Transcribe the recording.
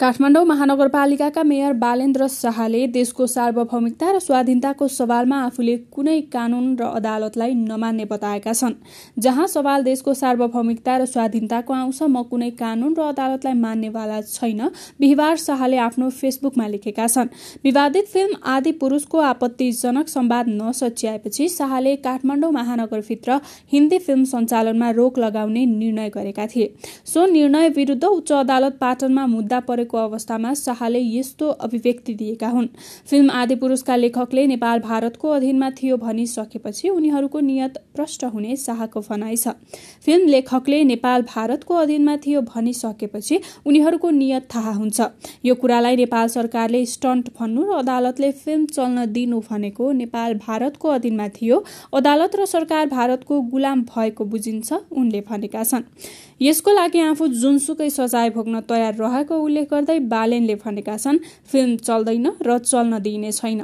काठमाडौँ महानगरपालिकाका मेयर बालेन्द्र शाहले देशको सार्वभौमिकता र स्वाधीनताको सवालमा आफूले कुनै कानून र अदालतलाई नमान्ने बताएका छन् जहाँ सवाल देशको सार्वभौमिकता र स्वाधीनताको आउँछ म कुनै कानून र अदालतलाई मान्नेवाला छैन बिहिबार शाहले आफ्नो फेसबुकमा लेखेका छन् विवादित फिल्म आदि पुरुषको आपत्तिजनक संवाद नसच्याएपछि शाहले काठमाडौँ महानगरभित्र हिन्दी फिल्म सञ्चालनमा रोक लगाउने निर्णय गरेका थिए सो निर्णय विरुद्ध उच्च अदालत पाटनमा मुद्दा परेको भएको अवस्थामा शाहले यस्तो अभिव्यक्ति दिएका हुन् फिल्म आदि पुरुषका लेखकले नेपाल भारतको अधीनमा थियो भनिसकेपछि उनीहरूको नियत प्रष्ट हुने शाहको भनाइ छ फिल्म लेखकले नेपाल भारतको अधीनमा थियो भनिसकेपछि उनीहरूको नियत थाहा हुन्छ यो कुरालाई नेपाल सरकारले स्टन्ट भन्नु र अदालतले फिल्म चल्न दिनु भनेको नेपाल भारतको अधीनमा थियो अदालत र सरकार भारतको गुलाम भएको बुझिन्छ उनले भनेका छन् यसको लागि आफू जुनसुकै सजाय भोग्न तयार रहेको उल्लेख गर्दै बालेनले भनेका छन् फिल्म चल्दैन र चल्न दिइने छैन